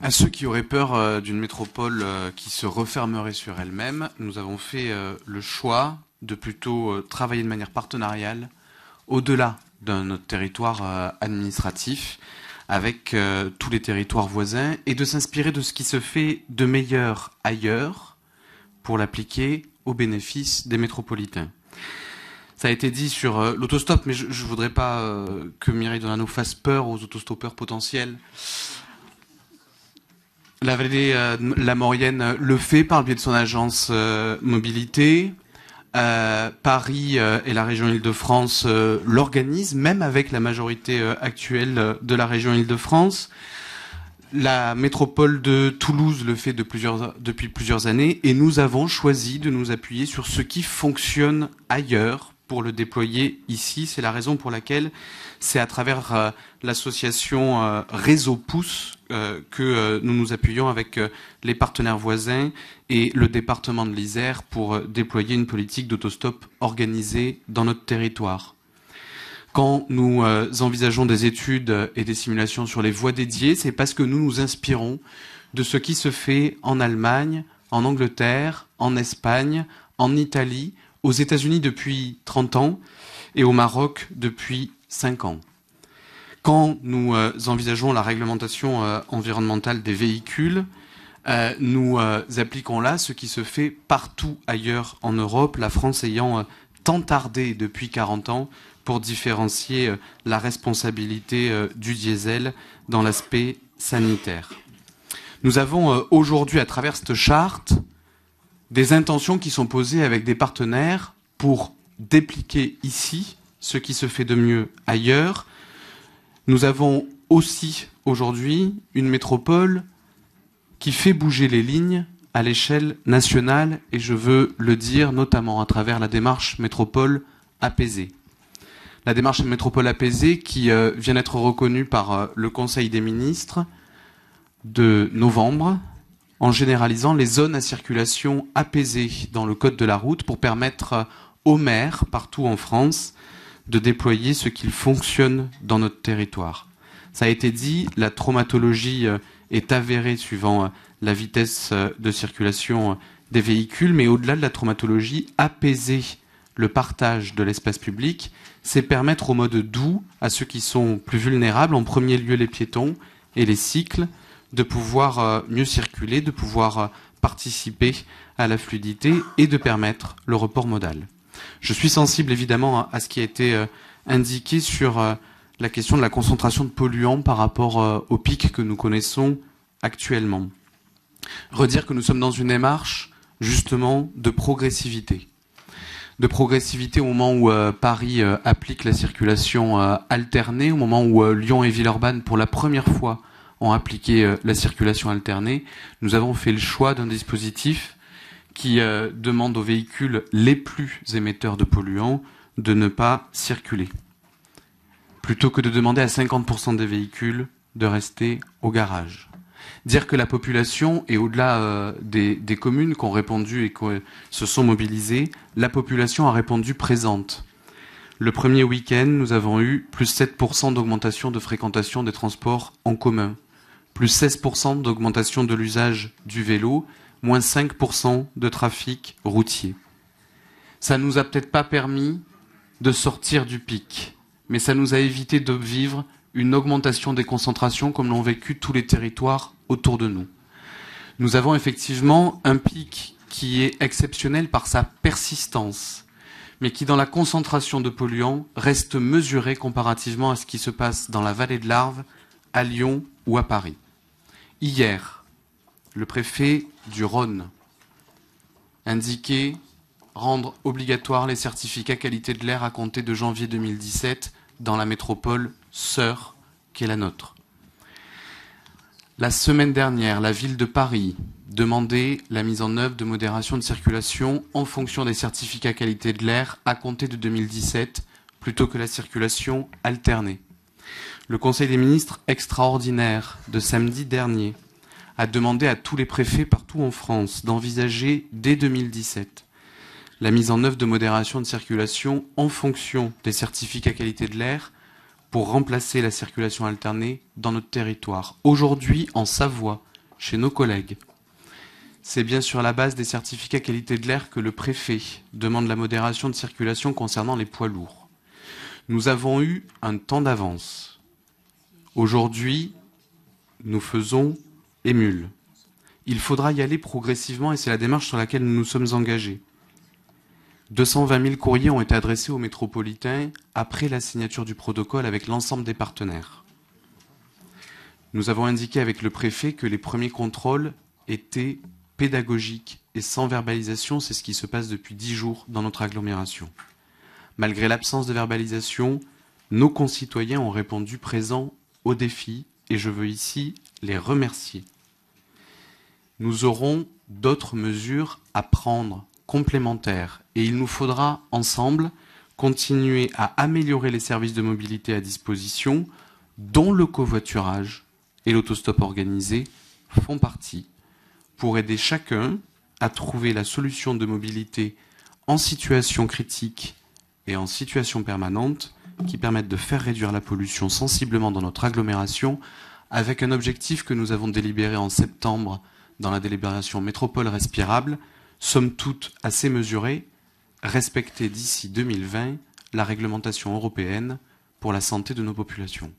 À ceux qui auraient peur euh, d'une métropole euh, qui se refermerait sur elle-même, nous avons fait euh, le choix de plutôt travailler de manière partenariale au-delà de notre territoire administratif avec tous les territoires voisins et de s'inspirer de ce qui se fait de meilleur ailleurs pour l'appliquer au bénéfice des métropolitains. Ça a été dit sur l'autostop, mais je ne voudrais pas que Mireille Donano fasse peur aux autostoppeurs potentiels. La vallée euh, la Maurienne euh, le fait par le biais de son agence euh, mobilité. Paris et la région Île-de-France l'organisent, même avec la majorité actuelle de la région Île-de-France. La métropole de Toulouse le fait de plusieurs, depuis plusieurs années et nous avons choisi de nous appuyer sur ce qui fonctionne ailleurs pour le déployer ici. C'est la raison pour laquelle c'est à travers l'association Réseau Pouce euh, que euh, nous nous appuyons avec euh, les partenaires voisins et le département de l'Isère pour déployer une politique d'autostop organisée dans notre territoire. Quand nous envisageons des études et des simulations sur les voies dédiées, c'est parce que nous nous inspirons de ce qui se fait en Allemagne, en Angleterre, en Espagne, en Italie, aux États-Unis depuis 30 ans et au Maroc depuis 5 ans. Quand nous euh, envisageons la réglementation euh, environnementale des véhicules, euh, nous appliquons là ce qui se fait partout ailleurs en Europe, la France ayant tant tardé depuis 40 ans pour différencier la responsabilité du diesel dans l'aspect sanitaire. Nous avons aujourd'hui, à travers cette charte, des intentions qui sont posées avec des partenaires pour dépliquer ici ce qui se fait de mieux ailleurs, nous avons aussi aujourd'hui une métropole qui fait bouger les lignes à l'échelle nationale, et je veux le dire notamment à travers la démarche métropole apaisée. La démarche métropole apaisée qui euh, vient d'être reconnue par euh, le Conseil des ministres de novembre en généralisant les zones à circulation apaisée dans le code de la route pour permettre euh, aux maires partout en France de déployer ce qu'il fonctionne dans notre territoire. Ça a été dit, la traumatologie euh, est avérée suivant euh, la vitesse euh, de circulation des véhicules, mais au-delà de la traumatologie, apaiser le partage de l'espace public, c'est permettre au mode doux à ceux qui sont plus vulnérables, en premier lieu les piétons et les cycles, de pouvoir mieux circuler, de pouvoir participer à la fluidité et de permettre le report modal. Je suis sensible évidemment à ce qui a été euh, indiqué sur euh, la question de la concentration de polluants par rapport euh, au pic que nous connaissons actuellement. Redire que nous sommes dans une démarche justement de progressivité. De progressivité au moment où Paris applique la circulation alternée, au moment où Lyon et Villeurbanne pour la première fois ont appliqué la circulation alternée, nous avons fait le choix d'un dispositif qui euh, demande aux véhicules les plus émetteurs de polluants de ne pas circuler, plutôt que de demander à 50% des véhicules de rester au garage. Dire que la population, et au-delà euh, des, communes qui ont répondu et qui se sont mobilisées, la population a répondu présente. Le premier week-end, nous avons eu plus 7% d'augmentation de fréquentation des transports en commun, plus 16% d'augmentation de l'usage du vélo, moins 5% de trafic routier. Ça ne nous a peut-être pas permis de sortir du pic, mais ça nous a évité de vivre une augmentation des concentrations comme l'ont vécu tous les territoires autour de nous. Nous avons effectivement un pic qui est exceptionnel par sa persistance, mais qui dans la concentration de polluants reste mesuré comparativement à ce qui se passe dans la vallée de l'Arve, à Lyon ou à Paris. Hier, le préfet du Rhône indiquait rendre obligatoires les certificats qualité de l'air à compter de janvier 2017 dans la métropole sœur qui est la nôtre. La semaine dernière, la ville de Paris demandait la mise en œuvre de modération de circulation en fonction des certificats qualité de l'air à compter de 2017 plutôt que la circulation alternée. Le Conseil des ministres extraordinaire de samedi dernier a demandé à tous les préfets partout en France d'envisager dès 2017 la mise en œuvre de modération de circulation en fonction des certificats qualité de l'air pour remplacer la circulation alternée dans notre territoire. Aujourd'hui, en Savoie, chez nos collègues, c'est bien sur la base des certificats qualité de l'air que le préfet demande la modération de circulation concernant les poids lourds. Nous avons eu un temps d'avance. Aujourd'hui, nous faisons émule. Il faudra y aller progressivement et c'est la démarche sur laquelle nous nous sommes engagés. 220 000 courriers ont été adressés aux métropolitains après la signature du protocole avec l'ensemble des partenaires. Nous avons indiqué avec le préfet que les premiers contrôles étaient pédagogiques et sans verbalisation, c'est ce qui se passe depuis 10 jours dans notre agglomération. Malgré l'absence de verbalisation, nos concitoyens ont répondu présents au défi et je veux ici les remercier nous aurons d'autres mesures à prendre complémentaires et il nous faudra ensemble continuer à améliorer les services de mobilité à disposition dont le covoiturage et l'autostop organisé font partie pour aider chacun à trouver la solution de mobilité en situation critique et en situation permanente qui permettent de faire réduire la pollution sensiblement dans notre agglomération avec un objectif que nous avons délibéré en septembre dans la délibération métropole respirable, sommes toutes assez mesurées, respecter d'ici 2020 la réglementation européenne pour la santé de nos populations.